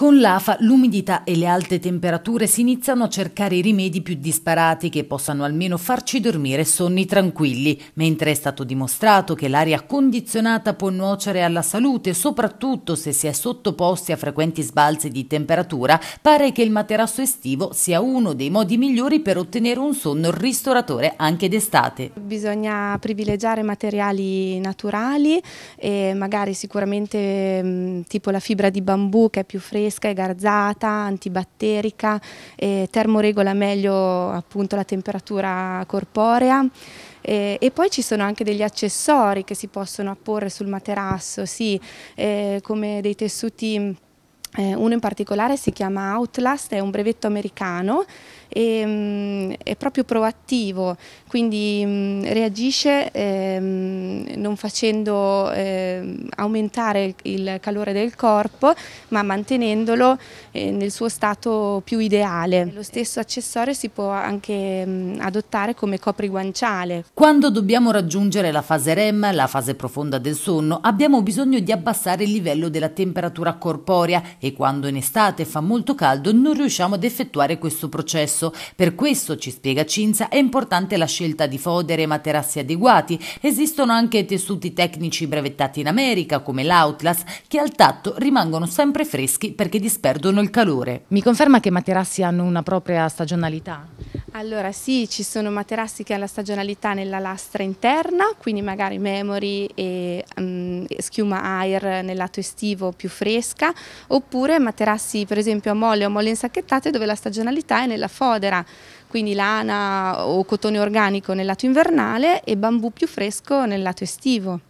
Con l'afa l'umidità e le alte temperature si iniziano a cercare i rimedi più disparati che possano almeno farci dormire sonni tranquilli, mentre è stato dimostrato che l'aria condizionata può nuocere alla salute, soprattutto se si è sottoposti a frequenti sbalzi di temperatura, pare che il materasso estivo sia uno dei modi migliori per ottenere un sonno ristoratore anche d'estate. Bisogna privilegiare materiali naturali e magari sicuramente tipo la fibra di bambù che è più fresca fresca e garzata, antibatterica, eh, termoregola meglio appunto la temperatura corporea. Eh, e poi ci sono anche degli accessori che si possono apporre sul materasso, sì, eh, come dei tessuti eh, uno in particolare si chiama Outlast, è un brevetto americano e mh, mm, è proprio proattivo, quindi mh, mm, reagisce ehm, non facendo eh, aumentare il calore del corpo ma mantenendolo eh, nel suo stato più ideale. Lo stesso accessorio si può anche mh, adottare come copriguanciale. Quando dobbiamo raggiungere la fase REM, la fase profonda del sonno, abbiamo bisogno di abbassare il livello della temperatura corporea e quando in estate fa molto caldo non riusciamo ad effettuare questo processo. Per questo, ci spiega Cinzia, è importante la scelta di fodere e materassi adeguati. Esistono anche tessuti tecnici brevettati in America, come l'Outlas, che al tatto rimangono sempre freschi perché disperdono il calore. Mi conferma che i materassi hanno una propria stagionalità? Allora sì, ci sono materassi che hanno la stagionalità nella lastra interna, quindi magari memory e... Um, schiuma air nel lato estivo più fresca, oppure materassi per esempio a molle o molle insacchettate dove la stagionalità è nella fodera, quindi lana o cotone organico nel lato invernale e bambù più fresco nel lato estivo.